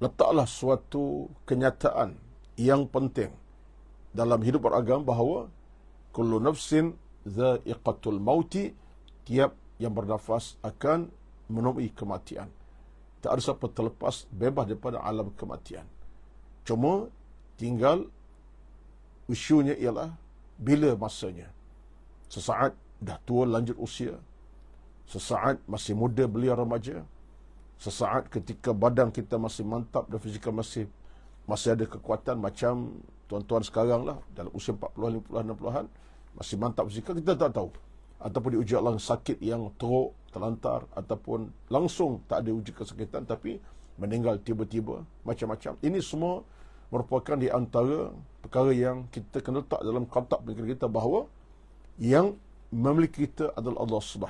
letaklah suatu kenyataan yang penting dalam hidup beragama bahawa kullu nafsin dha'iqatul mauti tiap yang bernafas akan menemui kematian tak ada siapa terlepas bebas daripada alam kematian cuma tinggal usianya ialah bila masanya sesaat dah tua lanjut usia sesaat masih muda belia remaja sesaat ketika badan kita masih mantap dan fizikal masih masih ada kekuatan macam tuan-tuan sekarang lah dalam usia 40-an, 50-an, 60-an masih mantap fizikal kita tak tahu ataupun diuji Allah sakit yang teruk terlantar ataupun langsung tak ada uji kesakitan tapi meninggal tiba-tiba macam-macam ini semua merupakan di antara perkara yang kita kena letak dalam kotak pemikiran kita bahawa yang memiliki kita adalah Allah Subhanahu